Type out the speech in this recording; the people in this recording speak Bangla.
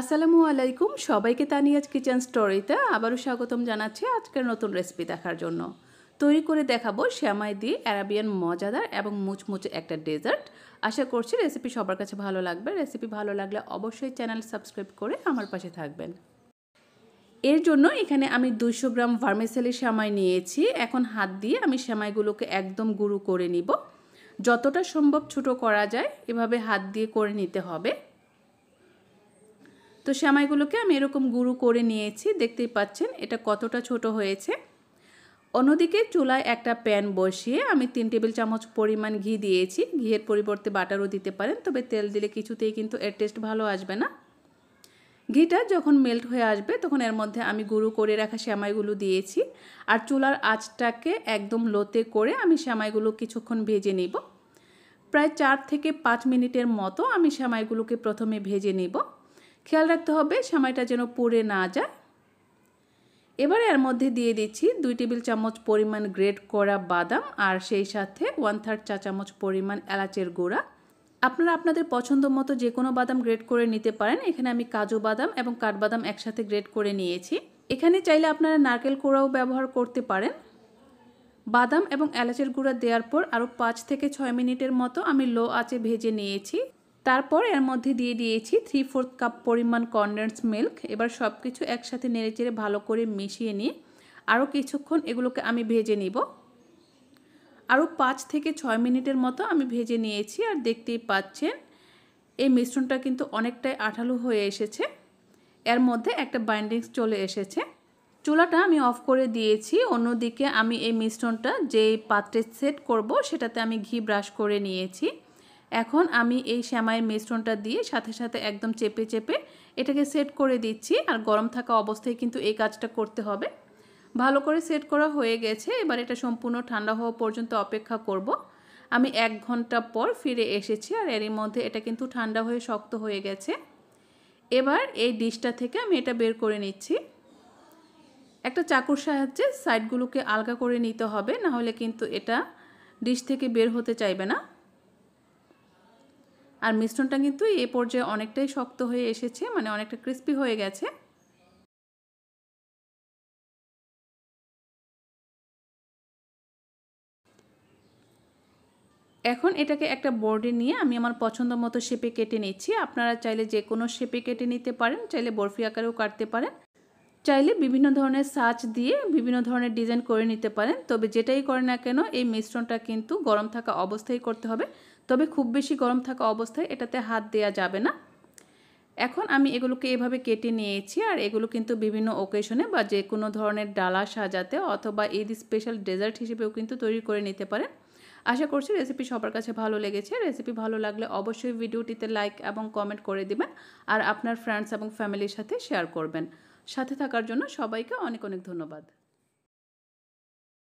আসসালামু আলাইকুম সবাইকে তানিয়াজ কিচেন স্টোরিতে আবারও স্বাগতম জানাচ্ছি আজকের নতুন রেসিপি দেখার জন্য তৈরি করে দেখাবো শ্যামাই দিয়ে অ্যারাবিয়ান মজাদার এবং মুচমুচে একটা ডেজার্ট আশা করছি রেসিপি সবার কাছে ভালো লাগবে রেসিপি ভালো লাগলে অবশ্যই চ্যানেল সাবস্ক্রাইব করে আমার পাশে থাকবেন এর জন্য এখানে আমি দুশো গ্রাম ভার্মেসেলি শ্যামাই নিয়েছি এখন হাত দিয়ে আমি শ্যামাইগুলোকে একদম গুঁড়ো করে নিব যতটা সম্ভব ছোটো করা যায় এভাবে হাত দিয়ে করে নিতে হবে তো শ্যামাইগুলোকে আমি এরকম গুঁড়ো করে নিয়েছি দেখতেই পাচ্ছেন এটা কতটা ছোট হয়েছে অন্যদিকে চুলায় একটা প্যান বসিয়ে আমি তিন টেবিল চামচ পরিমাণ ঘি দিয়েছি ঘিয়ের পরিবর্তে বাটারও দিতে পারেন তবে তেল দিলে কিছুতেই কিন্তু এর টেস্ট ভালো আসবে না ঘিটা যখন মেল্ট হয়ে আসবে তখন এর মধ্যে আমি গুঁড়ো করে রাখা শ্যামাইগুলো দিয়েছি আর চুলার আঁচটাকে একদম লোতে করে আমি শ্যামাইগুলো কিছুক্ষণ ভেজে নেব প্রায় চার থেকে পাঁচ মিনিটের মতো আমি শ্যামাইগুলোকে প্রথমে ভেজে নেব খেয়াল রাখতে হবে সেমাইটা যেন পুড়ে না যায় এবারে এর মধ্যে দিয়ে দিচ্ছি দুই টেবিল চামচ পরিমাণ গ্রেট করা বাদাম আর সেই সাথে ওয়ান থার্ড চা চামচ পরিমাণ এলাচের গুঁড়া আপনারা আপনাদের পছন্দ মতো যে কোনো বাদাম গ্রেট করে নিতে পারেন এখানে আমি কাজু বাদাম এবং কাঠবাদাম একসাথে গ্রেট করে নিয়েছি এখানে চাইলে আপনারা নারকেল কোড়াও ব্যবহার করতে পারেন বাদাম এবং এলাচের গুঁড়া দেওয়ার পর আরও পাঁচ থেকে ছয় মিনিটের মতো আমি লো আঁচে ভেজে নিয়েছি তারপর এর মধ্যে দিয়ে দিয়েছি থ্রি ফোর্থ কাপ পরিমাণ কন্ডেন্স মিল্ক এবার সব কিছু একসাথে নেড়েচেড়ে ভালো করে মিশিয়ে নিয়ে আরও কিছুক্ষণ এগুলোকে আমি ভেজে নিব আরও পাঁচ থেকে ছয় মিনিটের মতো আমি ভেজে নিয়েছি আর দেখতেই পাচ্ছেন এই মিশ্রণটা কিন্তু অনেকটাই আঠালো হয়ে এসেছে এর মধ্যে একটা বাইন্ডিংস চলে এসেছে চুলাটা আমি অফ করে দিয়েছি অন্যদিকে আমি এই মিশ্রণটা যে পাত্রে সেট করব সেটাতে আমি ঘি ব্রাশ করে নিয়েছি এখন আমি এই শ্যামাইয়ের মিশ্রণটা দিয়ে সাথে সাথে একদম চেপে চেপে এটাকে সেট করে দিচ্ছি আর গরম থাকা অবস্থায় কিন্তু এই কাজটা করতে হবে ভালো করে সেট করা হয়ে গেছে এবার এটা সম্পূর্ণ ঠান্ডা হওয়া পর্যন্ত অপেক্ষা করব। আমি এক ঘন্টা পর ফিরে এসেছি আর এরই মধ্যে এটা কিন্তু ঠান্ডা হয়ে শক্ত হয়ে গেছে এবার এই ডিশটা থেকে আমি এটা বের করে নিচ্ছি একটা চাকুর সাহায্যে সাইডগুলোকে আলগা করে নিতে হবে না হলে কিন্তু এটা ডিশ থেকে বের হতে চাইবে না আর মিশ্রণটা কিন্তু এ পর্যায়ে অনেকটাই শক্ত হয়ে এসেছে মানে অনেকটা ক্রিস্পি হয়ে গেছে এখন এটাকে একটা বোর্ডে নিয়ে আমি আমার পছন্দ মতো শেপে কেটে নিচ্ছি আপনারা চাইলে যে কোনো শেপে কেটে নিতে পারেন চাইলে বরফি আকারেও কাটতে পারেন চাইলে বিভিন্ন ধরনের সাজ দিয়ে বিভিন্ন ধরনের ডিজাইন করে নিতে পারেন তবে যেটাই করে না কেন এই মিশ্রণটা কিন্তু গরম থাকা অবস্থায় করতে হবে তবে খুব বেশি গরম থাকা অবস্থায় এটাতে হাত দেয়া যাবে না এখন আমি এগুলোকে এভাবে কেটে নিয়েছি আর এগুলো কিন্তু বিভিন্ন ওকেশনে বা যে কোনো ধরনের ডালা সাজাতে অথবা ঈদ স্পেশাল ডেজার্ট হিসেবেও কিন্তু তৈরি করে নিতে পারেন আশা করছি রেসিপি সবার কাছে ভালো লেগেছে রেসিপি ভালো লাগলে অবশ্যই ভিডিওটিতে লাইক এবং কমেন্ট করে দিবেন আর আপনার ফ্রেন্ডস এবং ফ্যামিলির সাথে শেয়ার করবেন সাথে থাকার জন্য সবাইকে অনেক অনেক ধন্যবাদ